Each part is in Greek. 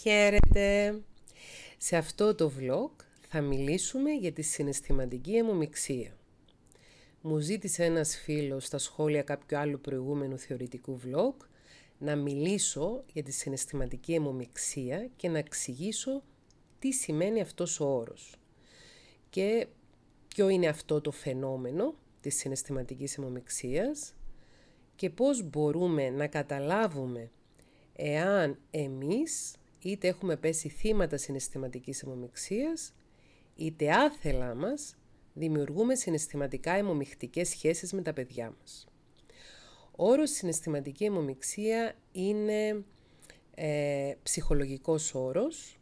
Χαίρετε! Σε αυτό το vlog θα μιλήσουμε για τη συναισθηματική αιμομιξία. Μου ζήτησε ένας φίλος στα σχόλια κάποιου άλλου προηγούμενου θεωρητικού vlog να μιλήσω για τη συναισθηματική αιμομιξία και να εξηγήσω τι σημαίνει αυτός ο όρος και ποιο είναι αυτό το φαινόμενο της συναισθηματικής αιμομιξίας και πώς μπορούμε να καταλάβουμε εάν εμείς είτε έχουμε πέσει θύματα συναισθηματικής αιμομιξίας, είτε άθελά μας δημιουργούμε συναισθηματικά αιμομιχτικές σχέσεις με τα παιδιά μας. Ο όρος συναισθηματική αιμομιξία είναι ε, ψυχολογικός όρος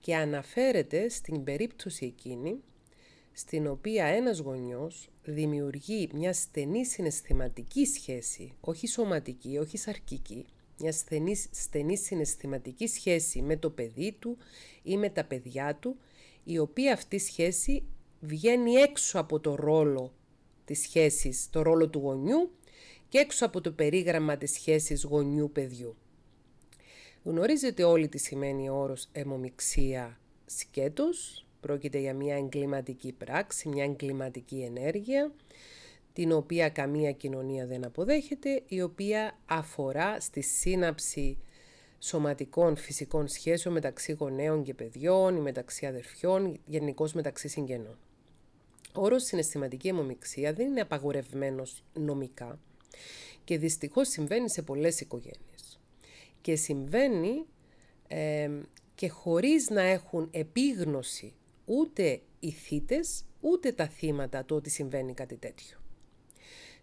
και αναφέρεται στην περίπτωση εκείνη στην οποία ένας γονιός δημιουργεί μια στενή συναισθηματική σχέση, όχι σωματική, όχι σαρκική, μια στενής, στενής συναισθηματική σχέση με το παιδί του ή με τα παιδιά του, η οποία αυτή σχέση βγαίνει έξω από το ρόλο της σχέσης, το ρόλο του γονιού και έξω από το περίγραμμα της σχέσης γονιού-παιδιού. Γνωρίζετε όλοι τι σημαίνει ο όρος αιμομιξία σκέτος. Πρόκειται για μια εγκληματική πράξη, μια εγκληματική ενέργεια την οποία καμία κοινωνία δεν αποδέχεται, η οποία αφορά στη σύναψη σωματικών φυσικών σχέσεων μεταξύ γονέων και παιδιών ή μεταξύ αδερφιών, γενικώς μεταξύ συγγενών. Ο όρος συναισθηματική αιμομιξία δεν είναι απαγορευμένος νομικά και δυστυχώς συμβαίνει σε πολλές οικογένειες. Και συμβαίνει και χωρίς να έχουν επίγνωση ούτε οι θύτες, ούτε τα θύματα του ότι συμβαίνει κάτι τέτοιο.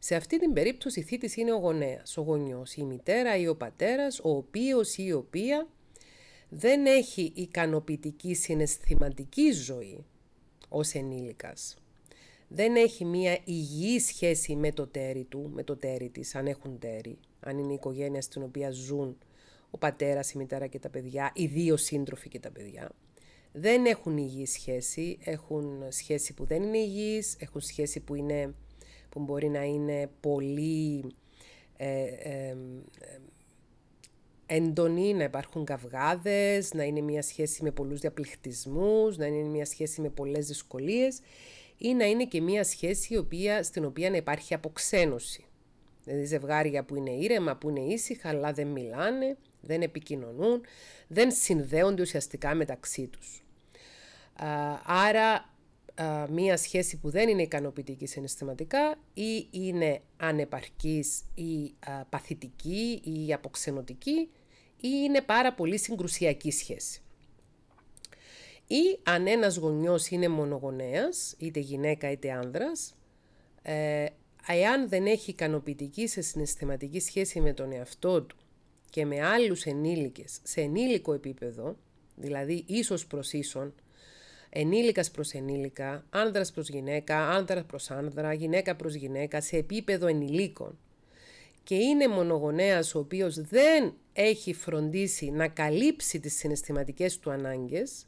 Σε αυτή την περίπτωση η θήτης είναι ο γονέας, ο γονιός, η μητέρα ή ο πατέρας, ο οποίος ή η οποία δεν έχει ικανοποιητική συναισθηματική ζωή ως ενήλικας. Δεν έχει μία υγιή σχέση με το τέρι του, με το τέρι της, αν έχουν τέρι, αν είναι η οικογένεια στην οποία ζουν ο πατέρας, η μητέρα και τα παιδιά, οι δύο σύντροφοι και τα παιδιά. Δεν έχουν υγιή σχέση, έχουν σχέση που δεν είναι υγιής, έχουν σχέση που είναι που μπορεί να είναι πολύ ε, ε έντονη, να υπάρχουν καυγάδες, να είναι μια σχέση με πολλούς διαπληκτισμούς, να είναι μια σχέση με πολλές δυσκολίες ή να είναι και μια σχέση οποία, στην οποία να υπάρχει αποξένωση. Δηλαδή ζευγάρια που είναι ήρεμα, που είναι ήσυχα, αλλά δεν μιλάνε, δεν επικοινωνούν, δεν συνδέονται ουσιαστικά μεταξύ τους. Άρα μία σχέση που δεν είναι ικανοποιητική συναισθηματικά ή είναι ανεπαρκής ή παθητική ή αποξενωτική ή είναι πάρα πολύ συγκρουσιακή σχέση. Ή αν ένας γονιός είναι μονογονέας, είτε γυναίκα είτε άνδρας, ε, εάν δεν έχει ικανοποιητική σε συναισθηματική σχέση με τον εαυτό του και με άλλους ενήλικες σε ενήλικο επίπεδο, δηλαδή ίσως προς ίσον, ενήλικας προς ενήλικα, άνδρας προς γυναίκα, άνδρας προς άνδρα, γυναίκα προς γυναίκα, σε επίπεδο ενηλίκων και είναι μονογονέας ο οποίος δεν έχει φροντίσει να καλύψει τις συναισθηματικές του ανάγκες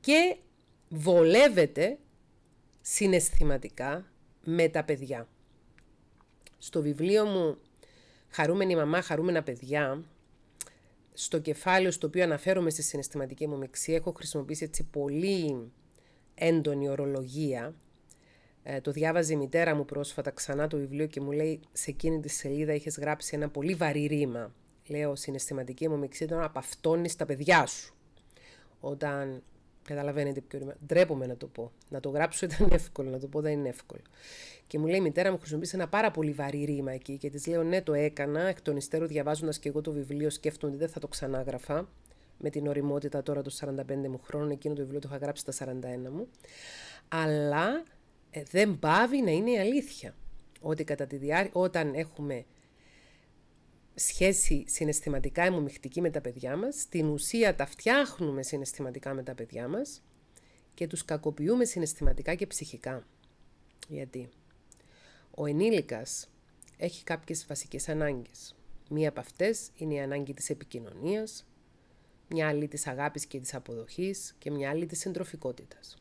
και βολεύεται συναισθηματικά με τα παιδιά. Στο βιβλίο μου «Χαρούμενη μαμά, χαρούμενα παιδιά» στο κεφάλαιο στο οποίο αναφέρομαι στη συναισθηματική μου μειξία έχω χρησιμοποιήσει έτσι πολύ έντονη ορολογία. Ε, το διάβαζε η μητέρα μου πρόσφατα ξανά το βιβλίο και μου λέει σε εκείνη τη σελίδα είχες γράψει ένα πολύ βαρύ ρήμα. Λέω συναισθηματική μου μειξία ήταν απαυτώνεις τα παιδιά σου. Όταν Καταλαβαίνετε ποιο είναι. Ντρέπομαι να το πω. Να το γράψω ήταν εύκολο, να το πω δεν είναι εύκολο. Και μου λέει η μητέρα μου χρησιμοποίησε ένα πάρα πολύ βαρύ ρήμα εκεί και της λέω: Ναι, το έκανα. Εκ των υστέρων, διαβάζοντας και εγώ το βιβλίο, σκέφτομαι ότι δεν θα το ξανάγραφα. Με την οριμότητα τώρα των 45 μου χρόνων, εκείνο το βιβλίο το είχα γράψει στα 41 μου. Αλλά ε, δεν πάβει να είναι η αλήθεια. Ότι κατά τη διάρκεια, όταν έχουμε σχέση συναισθηματικά συναισθηματικά-αιμομιχτική με τα παιδιά μας, στην ουσία τα φτιάχνουμε συναισθηματικά με τα παιδιά μας και τους κακοποιούμε συναισθηματικά και ψυχικά. Γιατί ο ενήλικας έχει κάποιες βασικές ανάγκες. Μία από αυτές είναι η ανάγκη της επικοινωνίας, μια άλλη της αγάπης και της αποδοχής και μια άλλη της συντροφικότητας.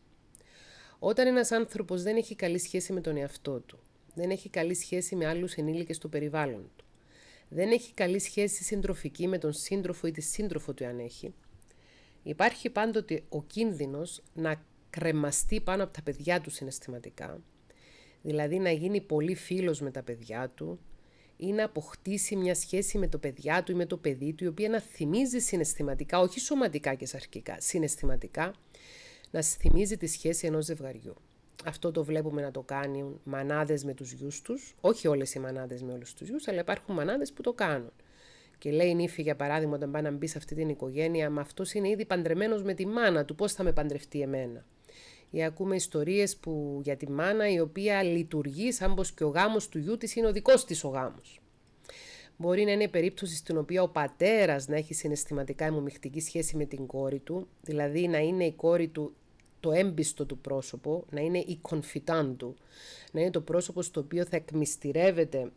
Όταν ένας άνθρωπος δεν έχει καλή σχέση με τον εαυτό του, δεν έχει καλή σχέση με άλλους ενήλικες του περιβάλλον δεν έχει καλή σχέση συντροφική με τον σύντροφο ή τη σύντροφο του αν έχει, υπάρχει πάντοτε ο κίνδυνος να κρεμαστεί πάνω από τα παιδιά του συναισθηματικά, δηλαδή να γίνει πολύ φίλος με τα παιδιά του ή να αποκτήσει μια σχέση με το παιδιά του ή με το παιδί του, η οποία να θυμίζει συναισθηματικά, όχι σωματικά και σαρκικά, συναισθηματικά, να θυμίζει τη σχέση ενός ζευγαριού αυτό το βλέπουμε να το κάνουν μανάδες με τους γιους τους, όχι όλες οι μανάδες με όλους τους γιους, αλλά υπάρχουν μανάδες που το κάνουν. Και λέει η νύφη, για παράδειγμα, όταν πάει να μπει σε αυτή την οικογένεια, μα αυτός είναι ήδη παντρεμένος με τη μάνα του, πώς θα με παντρευτεί εμένα. Ή ακούμε ιστορίες για τη μάνα η οποία λειτουργεί σαν πως και ο γάμος του γιού της είναι ο δικός της ο γάμος. Μπορεί να είναι περίπτωση στην οποία ο πατέρας να έχει συναισθηματικά αιμομηχτική σχέση με την κόρη του, δηλαδή να είναι η κόρη του το έμπιστο του πρόσωπο, να είναι η confidant του, να είναι το πρόσωπο στο οποίο θα εκμυστηρεύεται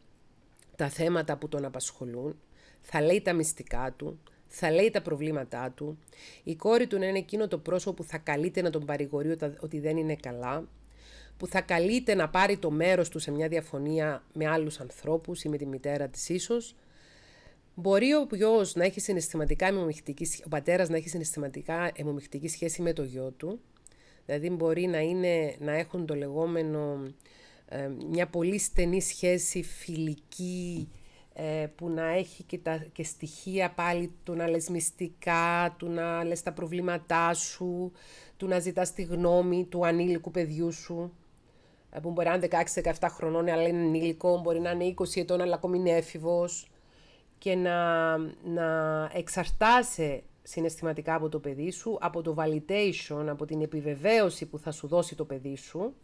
τα θέματα που τον απασχολούν, θα λέει τα μυστικά του, θα λέει τα προβλήματά του, η κόρη του να είναι εκείνο το πρόσωπο που θα καλείται να τον παρηγορεί ότι δεν είναι καλά, που θα καλείται να πάρει το μέρος του σε μια διαφωνία με άλλους ανθρώπους ή με τη μητέρα της ίσως. Μπορεί ο γιος να έχει συναισθηματικά ο πατέρας να έχει συναισθηματικά αιμομηχτική σχέση με το γιο του, Δηλαδή μπορεί να, είναι, να έχουν το λεγόμενο ε, μια πολύ στενή σχέση φιλική ε, που να έχει και, τα, και στοιχεία πάλι του να λες μυστικά, του να λες τα προβλήματά σου, του να ζητάς τη γνώμη του ανήλικου παιδιού σου ε, που μπορεί να είναι 16-17 χρονών, αλλά είναι ενήλικο, μπορεί να είναι 20 ετών, αλλά ακόμη είναι έφηβος και να, να εξαρτάσαι συναισθηματικά από το παιδί σου, από το validation, από την επιβεβαίωση που θα σου δώσει το παιδί σου,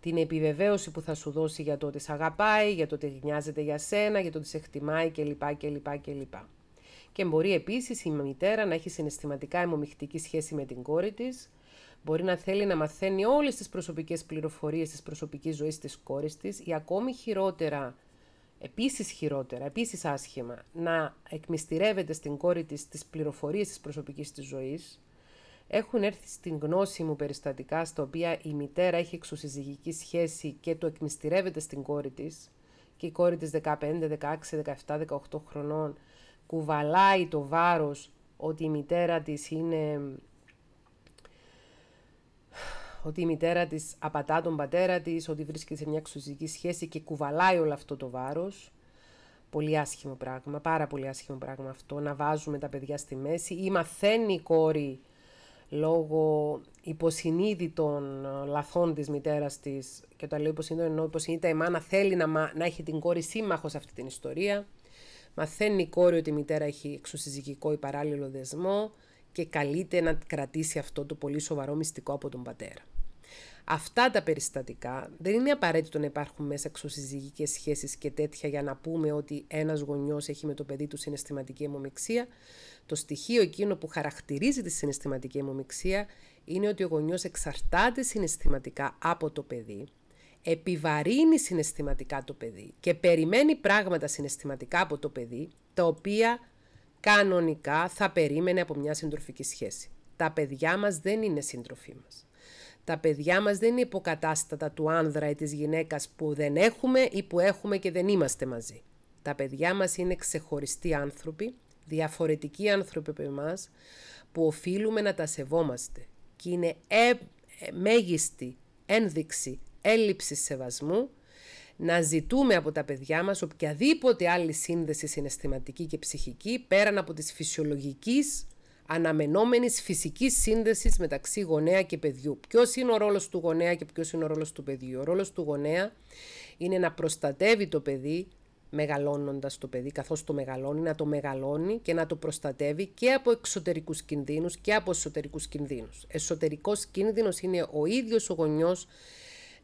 την επιβεβαίωση που θα σου δώσει για το ότι σε αγαπάει, για το ότι νοιάζεται για σένα, για το ότι σε χτιμάει κλπ. κλπ, κλπ. Και μπορεί επίσης η μητέρα να έχει συναισθηματικά αιμομιχτική σχέση με την κόρη της, μπορεί να θέλει να μαθαίνει όλες τις προσωπικές πληροφορίες της προσωπικής ζωής της κόρης της ή ακόμη χειρότερα επίσης χειρότερα, επίσης άσχημα, να εκμυστηρεύεται στην κόρη της τις πληροφορίες της προσωπικής της ζωής, έχουν έρθει στην γνώση μου περιστατικά στα οποία η μητέρα έχει εξωσυζυγική σχέση και το εκμυστηρεύεται στην κόρη της και η κόρη της 15, 16, 17, 18 χρονών κουβαλάει το βάρος ότι η μητέρα της είναι ότι η μητέρα της απατά τον πατέρα της, ότι βρίσκεται σε μια εξουσιακή σχέση και κουβαλάει όλο αυτό το βάρος. Πολύ άσχημο πράγμα, πάρα πολύ άσχημο πράγμα αυτό, να βάζουμε τα παιδιά στη μέση ή μαθαίνει η κόρη λόγω υποσυνείδητων ε, λαθών της μητέρας της και το λέω υποσυνείδητο εννοώ υποσυνείδητα η μάνα θέλει να, να έχει την κόρη σύμμαχο σε αυτή την ιστορία μαθαίνει η κόρη ότι η μητέρα έχει εξουσιαστικό ή παράλληλο δεσμό και καλείται να κρατήσει αυτό το πολύ σοβαρό μυστικό από τον πατέρα. Αυτά τα περιστατικά δεν είναι απαραίτητο να υπάρχουν μέσα εξωσυζυγικές σχέσεις και τέτοια για να πούμε ότι ένας γονιός έχει με το παιδί του συναισθηματική αιμομηξία. Το στοιχείο εκείνο που χαρακτηρίζει τη συναισθηματική αιμομηξία είναι ότι ο γονιός εξαρτάται συναισθηματικά από το παιδί, επιβαρύνει συναισθηματικά το παιδί και περιμένει πράγματα συναισθηματικά από το παιδί, τα οποία κανονικά θα περίμενε από μια συντροφική σχέση. Τα παιδιά μας δεν είναι σύντροφοί μας. Τα παιδιά μας δεν είναι υποκατάστατα του άνδρα ή της γυναίκας που δεν έχουμε ή που έχουμε και δεν είμαστε μαζί. Τα παιδιά μας είναι ξεχωριστοί άνθρωποι, διαφορετικοί άνθρωποι από εμάς, που οφείλουμε να τα σεβόμαστε. Και είναι ε, ε μέγιστη ένδειξη έλλειψης σεβασμού να ζητούμε από τα παιδιά μας οποιαδήποτε άλλη σύνδεση συναισθηματική και ψυχική πέραν από τις φυσιολογικής αναμενόμενης φυσικής σύνδεσης μεταξύ γονέα και παιδιού. Ποιος είναι ο ρόλος του γονέα και ποιος είναι ο ρόλος του παιδιού. Ο ρόλος του γονέα είναι να προστατεύει το παιδί μεγαλώνοντας το παιδί, καθώς το μεγαλώνει, να το μεγαλώνει και να το προστατεύει και από εξωτερικούς κινδύνους και από εσωτερικούς κινδύνους. Εσωτερικός κίνδυνος είναι ο ίδιος ο γονιός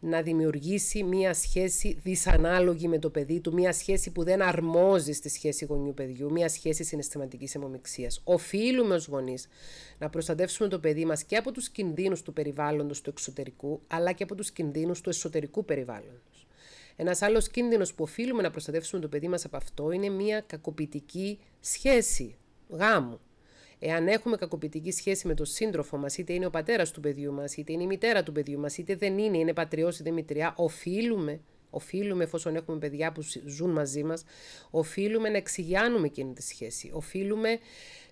να δημιουργήσει μία σχέση δυσανάλογη με το παιδί του, μία σχέση που δεν αρμόζει στη σχέση γονιού παιδιού, μία σχέση συναισθηματικής αιμομηξία. Οφείλουμε ως γονείς να προστατεύσουμε το παιδί μας και από τους κινδύνους του περιβάλλοντος του εξωτερικού, αλλά και από τους κινδύνους του εσωτερικού περιβάλλοντος. Ένας άλλος κίνδυνος που οφείλουμε να προστατεύσουμε το παιδί μας από αυτό είναι μία κακοποιητική σχέση γάμου. Εάν έχουμε κακοποιητική σχέση με τον σύντροφο μας, είτε είναι ο πατέρας του παιδιού μας, είτε είναι η μητέρα του παιδιού μας, είτε δεν είναι, είναι πατριός είτε μητριά, οφείλουμε, οφείλουμε εφόσον έχουμε παιδιά που ζουν μαζί μας, οφείλουμε να εξηγιάνουμε εκείνη τη σχέση. Οφείλουμε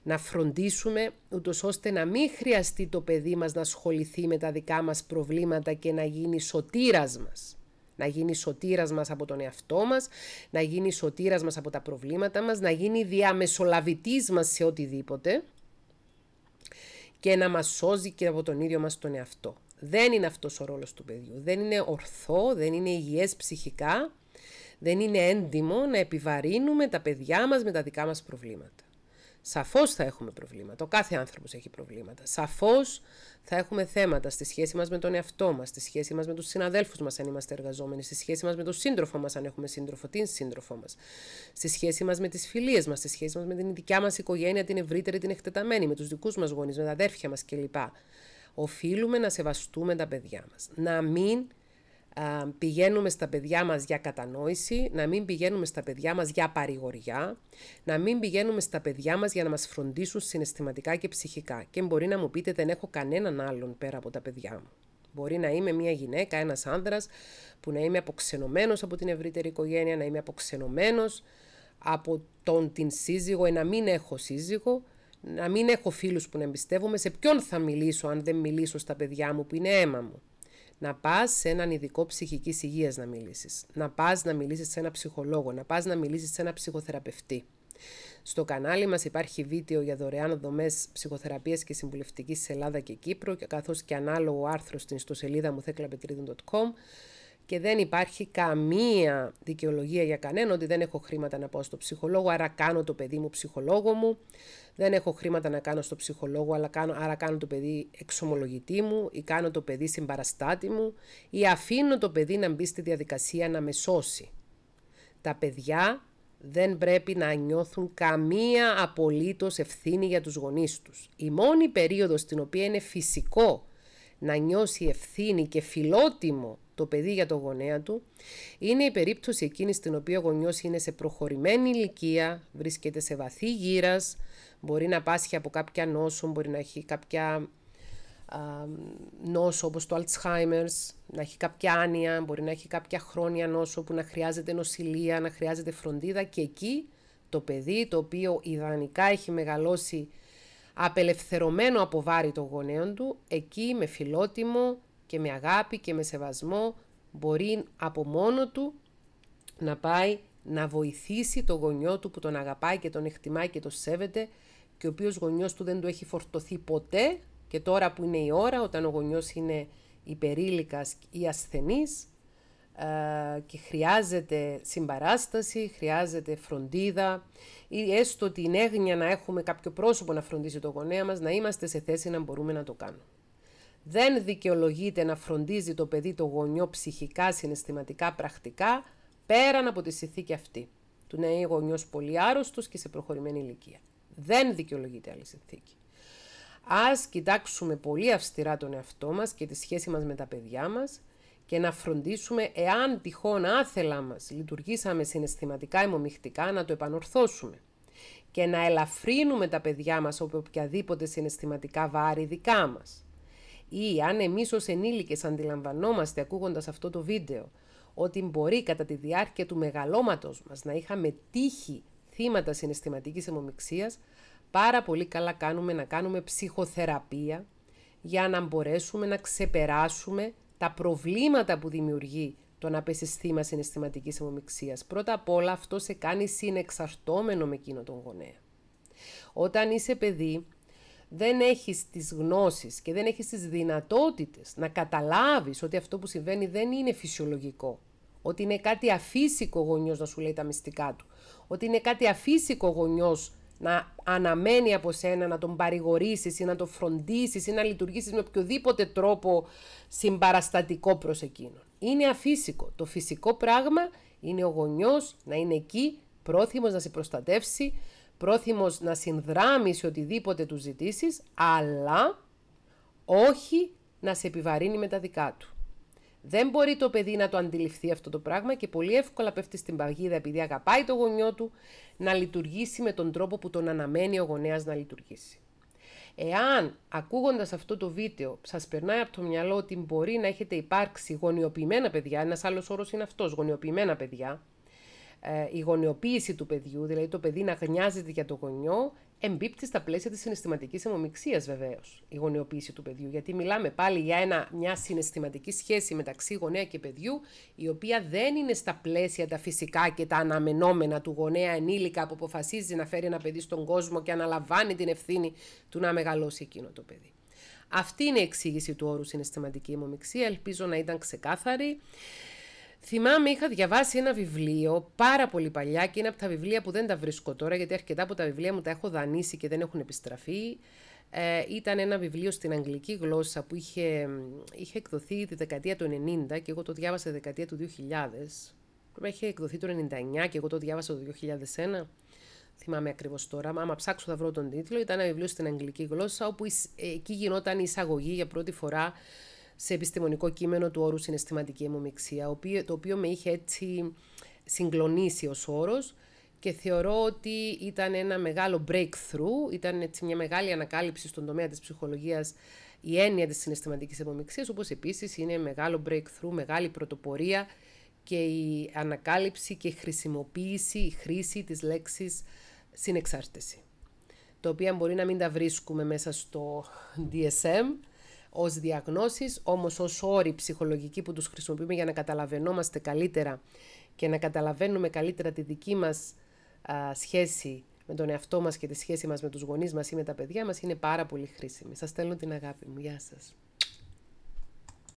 να φροντίσουμε ούτως ώστε να μην χρειαστεί το παιδί μας να ασχοληθεί με τα δικά μας προβλήματα και να γίνει σωτήρας μας. Να γίνει σωτήρας μας από τον εαυτό μας, να γίνει σωτήρας μας από τα προβλήματα μας, να γίνει διαμεσολαβητής μας σε οτιδήποτε και να μας σώζει και από τον ίδιο μας τον εαυτό. Δεν είναι αυτός ο ρόλος του παιδιού. Δεν είναι ορθό, δεν είναι υγιές ψυχικά, δεν είναι έντιμο να επιβαρύνουμε τα παιδιά μας με τα δικά μας προβλήματα. Σαφώς θα έχουμε προβλήματα, ο κάθε άνθρωπος έχει προβλήματα. Σαφώς θα έχουμε θέματα στη σχέση μας με τον εαυτό μας, στη σχέση μας με τους συναδέλφους μας αν είμαστε εργαζόμενοι, στη σχέση μας με τον σύντροφο μας αν έχουμε σύντροφο, την σύντροφο μας, στη σχέση μας με τις φιλίες μας, στη σχέση μας με την δικιά μας οικογένεια, την ευρύτερη, την εκτεταμένη, με τους δικούς μας γονείς, με τα αδέρφια μας κλπ. Οφείλουμε να σεβαστούμε τα παιδιά μας, να μην πηγαίνουμε στα παιδιά μας για κατανόηση, να μην πηγαίνουμε στα παιδιά μας για παρηγοριά, να μην πηγαίνουμε στα παιδιά μας για να μας φροντίσουν συναισθηματικά και ψυχικά. Και μπορεί να μου πείτε δεν έχω κανέναν άλλον πέρα από τα παιδιά μου. Μπορεί να είμαι μια γυναίκα, ένας άνδρας που να είμαι αποξενωμένος από την ευρύτερη οικογένεια, να είμαι αποξενωμένος από τον την σύζυγο ή ε, να μην έχω σύζυγο, να μην έχω φίλους που να εμπιστεύομαι, σε ποιον θα μιλήσω αν δεν μιλήσω στα παιδιά μου που είναι αίμα μου να πας σε έναν ειδικό ψυχικής υγείας να μιλήσεις. Να πας να μιλήσεις σε έναν ψυχολόγο, να πας να μιλήσεις σε έναν ψυχοθεραπευτή. Στο κανάλι μας υπάρχει βίντεο για δωρεάν δομές ψυχοθεραπείας και συμβουλευτικής σε Ελλάδα και Κύπρο καθώς και ανάλογο άρθρο στην ιστοσελίδα μου θέκλαπετρίδων.com και δεν υπάρχει καμία δικαιολογία για κανένα ότι δεν έχω χρήματα να πάω στο ψυχολόγο, άρα κάνω το παιδί μου ψυχολόγο μου, δεν έχω χρήματα να κάνω στο ψυχολόγο, αλλά κάνω, άρα κάνω το παιδί εξομολογητή μου ή κάνω το παιδί συμπαραστάτη μου ή αφήνω το παιδί να μπει στη διαδικασία να με σώσει. Τα παιδιά δεν πρέπει να νιώθουν καμία απολύτως ευθύνη για τους γονείς τους. Η μόνη περίοδος στην οποία είναι φυσικό να νιώσει ευθύνη και φιλότιμο το παιδί για τον γονέα του, είναι η περίπτωση εκείνη στην οποία ο γονιός είναι σε προχωρημένη ηλικία, βρίσκεται σε βαθύ γύρας, μπορεί να πάσχει από κάποια νόσο, μπορεί να έχει κάποια α, νόσο όπως το Alzheimer's, να έχει κάποια άνοια, μπορεί να έχει κάποια χρόνια νόσο που να χρειάζεται νοσηλεία, να χρειάζεται φροντίδα και εκεί το παιδί το οποίο ιδανικά έχει μεγαλώσει απελευθερωμένο από βάρη των γονέων του, εκεί με φιλότιμο, και με αγάπη και με σεβασμό μπορεί από μόνο του να πάει να βοηθήσει το γονιό του που τον αγαπάει και τον εκτιμάει και τον σέβεται και ο οποίος γονιός του δεν του έχει φορτωθεί ποτέ και τώρα που είναι η ώρα όταν ο γονιός είναι υπερήλικας ή ασθενής και χρειάζεται συμπαράσταση, χρειάζεται φροντίδα ή έστω την έγνοια να έχουμε κάποιο πρόσωπο να φροντίσει το γονέα μας, να είμαστε σε θέση να μπορούμε να το κάνουμε. Δεν δικαιολογείται να φροντίζει το παιδί το γονιό ψυχικά, συναισθηματικά, πρακτικά, πέραν από τη συνθήκη αυτή. Του να είναι γονιός πολύ άρρωστος και σε προχωρημένη ηλικία. Δεν δικαιολογείται άλλη συνθήκη. Ας κοιτάξουμε πολύ αυστηρά τον εαυτό μας και τη σχέση μας με τα παιδιά μας και να φροντίσουμε εάν τυχόν άθελα μας λειτουργήσαμε συναισθηματικά ή να το επανορθώσουμε και να ελαφρύνουμε τα παιδιά μας από οποιαδήποτε συναισθηματικά βάρη δικά μας ή αν εμείς ως ενήλικες αντιλαμβανόμαστε ακούγοντας αυτό το βίντεο ότι μπορεί κατά τη διάρκεια του μεγαλώματος μας να είχαμε τύχει θύματα συναισθηματικής αιμομιξίας, πάρα πολύ καλά κάνουμε να κάνουμε ψυχοθεραπεία για να μπορέσουμε να ξεπεράσουμε τα προβλήματα που δημιουργεί το να πέσεις θύμα συναισθηματικής αιμομηξία. Πρώτα απ' όλα, αυτό σε κάνει συνεξαρτώμενο με εκείνο τον γονέα. Όταν είσαι παιδί, δεν έχεις τις γνώσεις και δεν έχεις τις δυνατότητες να καταλάβεις ότι αυτό που συμβαίνει δεν είναι φυσιολογικό, ότι είναι κάτι αφύσικο γονιός να σου λέει τα μυστικά του, ότι είναι κάτι αφύσικο γονιός να αναμένει από σένα να τον παρηγορήσεις ή να τον φροντίσεις ή να λειτουργήσεις με οποιοδήποτε τρόπο συμπαραστατικό προς εκείνον. Είναι αφύσικο. Το φυσικό πράγμα είναι ο γονιός να είναι εκεί, πρόθυμος να σε προστατεύσει, πρόθυμος να συνδράμεις σε οτιδήποτε του ζητήσεις, αλλά όχι να σε επιβαρύνει με τα δικά του. Δεν μπορεί το παιδί να το αντιληφθεί αυτό το πράγμα και πολύ εύκολα πέφτει στην παγίδα επειδή αγαπάει το γονιό του να λειτουργήσει με τον τρόπο που τον αναμένει ο γονέας να λειτουργήσει. Εάν ακούγοντας αυτό το βίντεο σας περνάει από το μυαλό ότι μπορεί να έχετε υπάρξει γονιοποιημένα παιδιά, ένας άλλος όρος είναι αυτός, γονιοποιημένα παιδιά, ε, η γονιοποίηση του παιδιού, δηλαδή το παιδί να γνιάζεται για το γονιό, εμπίπτει στα πλαίσια της συναισθηματικής αιμομιξίας βεβαίως, η γονιοποίηση του παιδιού. Γιατί μιλάμε πάλι για ένα, μια συναισθηματική σχέση μεταξύ γονέα και παιδιού, η οποία δεν είναι στα πλαίσια τα φυσικά και τα αναμενόμενα του γονέα ενήλικα που αποφασίζει να φέρει ένα παιδί στον κόσμο και αναλαμβάνει την ευθύνη του να μεγαλώσει εκείνο το παιδί. Αυτή είναι η εξήγηση του όρου συναισθηματική αιμομηξία, ελπίζω να ήταν ξεκάθαρη. Θυμάμαι είχα διαβάσει ένα βιβλίο πάρα πολύ παλιά και είναι από τα βιβλία που δεν τα βρίσκω τώρα γιατί αρκετά από τα βιβλία μου τα έχω δανείσει και δεν έχουν επιστραφεί. Ε, ήταν ένα βιβλίο στην αγγλική γλώσσα που είχε, είχε εκδοθεί τη δεκαετία του 90 και εγώ το διάβασα τη δεκαετία του 2000. Πρέπει είχε εκδοθεί το 99 και εγώ το διάβασα το 2001. Θυμάμαι ακριβώς τώρα, άμα ψάξω θα βρω τον τίτλο. Ήταν ένα βιβλίο στην αγγλική γλώσσα όπου εκεί γινόταν η εισαγωγή για πρώτη φορά σε επιστημονικό κείμενο του όρου συναισθηματική αιμομηξία, το οποίο με είχε έτσι συγκλονίσει ως όρος και θεωρώ ότι ήταν ένα μεγάλο breakthrough, ήταν έτσι μια μεγάλη ανακάλυψη στον τομέα της ψυχολογίας η έννοια της συναισθηματικής αιμομηξίας, όπως επίσης είναι μεγάλο breakthrough, μεγάλη πρωτοπορία και η ανακάλυψη και χρησιμοποίηση, η χρήση της λέξης συνεξάρτηση, το οποία μπορεί να μην τα βρίσκουμε μέσα στο DSM, Ως διαγνώσεις, όμως ως όροι ψυχολογικοί που τους χρησιμοποιούμε για να καταλαβαίνόμαστε καλύτερα και να καταλαβαίνουμε καλύτερα τη δική μας σχέση με τον εαυτό μας και τη σχέση μας με τους γονείς μας ή με τα παιδιά μας είναι πάρα πολύ χρήσιμη. Σας στέλνω την αγάπη μου. Γεια σας.